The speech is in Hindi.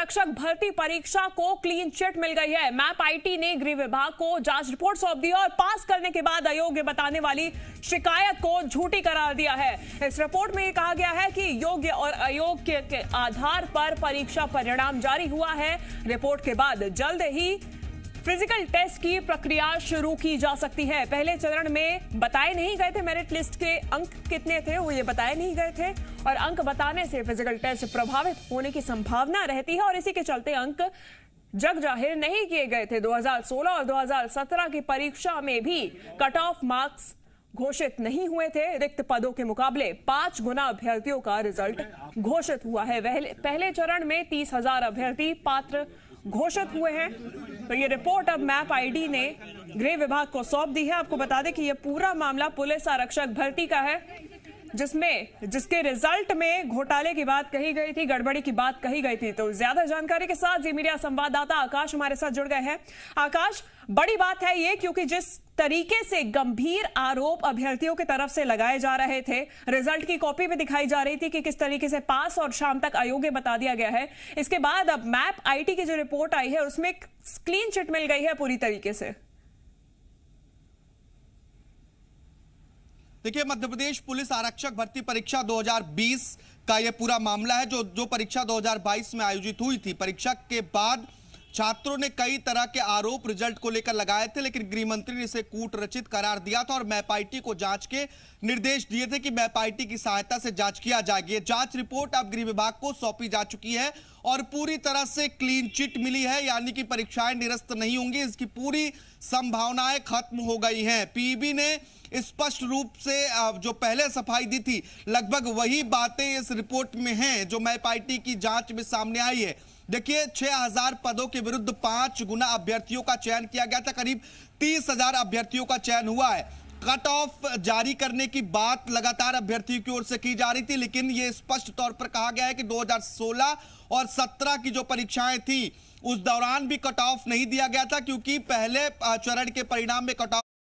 आरक्षक भर्ती परीक्षा को क्लीन चिट मिल गई है मैप आईटी ने गृह विभाग को जांच रिपोर्ट सौंप दी और पास करने के बाद अयोग्य बताने वाली शिकायत को झूठी करार दिया है इस रिपोर्ट में कहा गया है कि योग्य और अयोग्य के आधार पर परीक्षा परिणाम जारी हुआ है रिपोर्ट के बाद जल्द ही फिजिकल टेस्ट की प्रक्रिया शुरू की जा सकती है पहले चरण में बताए नहीं गए थे मेरिट लिस्ट के अंक कितने थे वो ये बताए नहीं गए थे और अंक बताने से फिजिकल टेस्ट प्रभावित होने की संभावना रहती है और इसी के चलते अंक जग जाहिर नहीं किए गए थे 2016 और 2017 की परीक्षा में भी कट ऑफ मार्क्स घोषित नहीं हुए थे रिक्त पदों के मुकाबले पांच गुना अभ्यर्थियों का रिजल्ट घोषित हुआ है पहले चरण में तीस हजार अभ्यर्थी पात्र घोषित हुए हैं तो ये रिपोर्ट अब मैप आईडी ने गृह विभाग को सौंप दी है आपको बता दें कि ये पूरा मामला पुलिस आरक्षक भर्ती का है जिसमें जिसके रिजल्ट में घोटाले की बात कही गई थी गड़बड़ी की बात कही गई थी तो ज्यादा जानकारी के साथ जी मीडिया संवाददाता आकाश हमारे साथ जुड़ गए हैं आकाश बड़ी बात है ये क्योंकि जिस तरीके से गंभीर आरोप अभ्यर्थियों की तरफ से लगाए जा रहे थे रिजल्ट की कॉपी भी दिखाई जा रही थी कि किस तरीके से पास और शाम तक अयोग्य बता दिया गया है इसके बाद अब मैप आईटी की जो रिपोर्ट आई है उसमें क्लीन चिट मिल गई है पूरी तरीके से देखिए मध्य प्रदेश पुलिस आरक्षक भर्ती परीक्षा 2020 का यह पूरा मामला है जो जो परीक्षा 2022 में आयोजित हुई थी परीक्षा के बाद छात्रों ने कई तरह के आरोप रिजल्ट को लेकर लगाए थे लेकिन गृह मंत्री ने इसे कूट रचित करार दिया था और मैपाइटी को जांच के निर्देश दिए थे कि मैपाइटी की सहायता से जांच किया जाएगी जांच रिपोर्ट अब गृह विभाग को सौंपी जा चुकी है और पूरी तरह से क्लीन चिट मिली है यानी कि परीक्षाएं निरस्त नहीं होंगी इसकी पूरी संभावनाएं खत्म हो गई हैं पीबी ने स्पष्ट रूप से जो पहले सफाई दी थी लगभग वही बातें इस रिपोर्ट में हैं जो मैप आई की जांच में सामने आई है देखिए 6000 पदों के विरुद्ध पांच गुना अभ्यर्थियों का चयन किया गया था करीब 30000 अभ्यर्थियों का चयन हुआ है कट ऑफ जारी करने की बात लगातार अभ्यर्थियों की ओर से की जा रही थी लेकिन ये स्पष्ट तौर पर कहा गया है कि 2016 और 17 की जो परीक्षाएं थी उस दौरान भी कट ऑफ नहीं दिया गया था क्योंकि पहले चरण के परिणाम में कट ऑफ